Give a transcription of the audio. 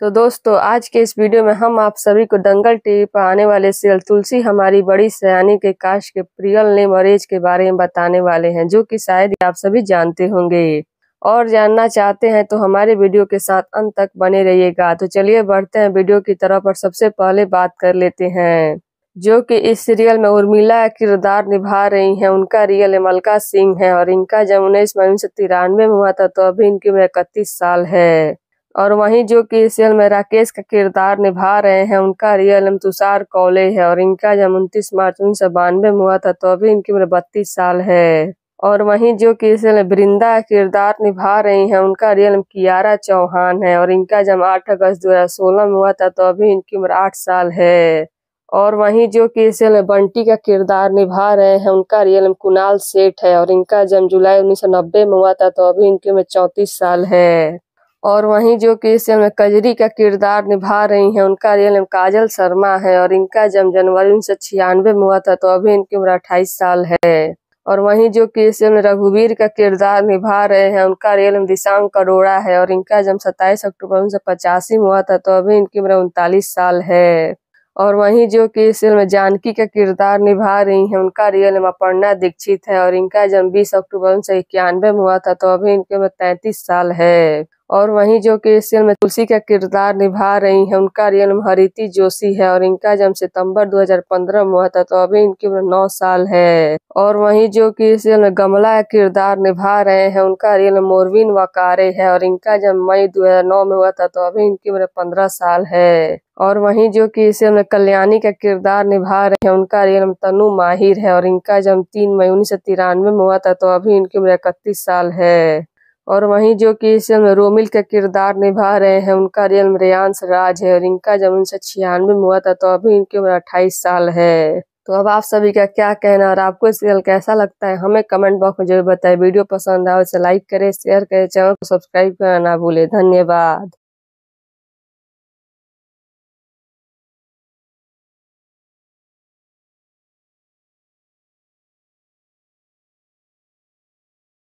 तो दोस्तों आज के इस वीडियो में हम आप सभी को दंगल टीवी पर आने वाले सीरियल तुलसी हमारी बड़ी सयानी के काश के प्रियल और एज के बारे में बताने वाले हैं जो कि शायद आप सभी जानते होंगे और जानना चाहते हैं तो हमारे वीडियो के साथ अंत तक बने रहिएगा तो चलिए बढ़ते हैं वीडियो की तरफ और सबसे पहले बात कर लेते हैं जो कि इस सीरियल में उर्मिला किरदार निभा रही हैं उनका रियल है मलका सिंह है और इनका जब उन्नीस उन्नीस सौ तिरानवे में हुआ था तो अभी इनकी उम्र इकतीस साल है और वहीं जो कि इस सीरियल में राकेश का किरदार निभा रहे हैं उनका रियल नाम तुषार कौले है और इनका जन्म उनतीस मार्च उन्नीस सौ बानवे में हुआ था तो अभी इनकी उम्र बत्तीस साल है और वहीं जो कि इस वृंदा किरदार निभा रही हैं उनका रियल नाम कियारा चौहान है और इनका जन्म आठ अगस्त दो हजार सोलह में हुआ था तो अभी इनकी उम्र आठ साल है और वहीं जो कि इस बंटी का किरदार निभा रहे हैं उनका रियल नाम कुणाल सेठ है और इनका जन्म जुलाई उन्नीस सौ नब्बे में हुआ था तो अभी इनकी उम्र चौंतीस साल है और वहीं जो कि इस कजरी का किरदार निभा रही हैं उनका रियल नेम काजल शर्मा है और इनका जन्म जनवरी उन्नीस सौ छियानवे में हुआ था तो अभी इनकी उम्र अट्ठाईस साल है और वहीं जो कि इस रघुवीर का किरदार निभा रहे हैं उनका रियल नेम दिशांग करोड़ा है और इनका जन्म सत्ताईस अक्टूबर उन्नीस सौ पचासी में हुआ था तो अभी इनकी उम्र उनतालीस साल है और वहीं जो कि इस फिल्म जानकी का किरदार निभा रही हैं उनका रियल नेम अपर्णा दीक्षित है और इनका जन्म बीस अक्टूबर उन्नीस सौ इक्यानवे में हुआ था तो अभी इनकी उम्र तैंतीस साल है और वहीं जो कि इस में तुलसी का किरदार निभा रही हैं उनका रियल नाम हरिति जोशी है और इनका जन्म सितंबर 2015 में हुआ था तो अभी इनकी उम्र नौ साल है और वहीं जो कि इस में गमला का किरदार निभा रहे हैं उनका रियल मोरविन वकारे है और इनका जन्म मई 2009 में हुआ था तो अभी इनकी उम्र पंद्रह साल है और वहीं जो कि इसे में कल्याणी का किरदार निभा रहे हैं उनका रियल नाम तनु माहिर है और इनका जन्म तीन मई उन्नीस सौ तिरानवे में हुआ था तो अभी इनकी उम्र इकतीस साल है और वहीं जो कि इस रोमिल का किरदार निभा रहे हैं उनका रियल मरियांश राज है और इनका जब उनसे छियानवे में हुआ था तो अभी इनकी उम्र अट्ठाईस साल है तो अब आप सभी का क्या कहना और आपको सीरियल कैसा लगता है हमें कमेंट बॉक्स में जरूर बताएं वीडियो पसंद आए उसे तो लाइक करें शेयर करें चैनल को सब्सक्राइब करना ना भूलें धन्यवाद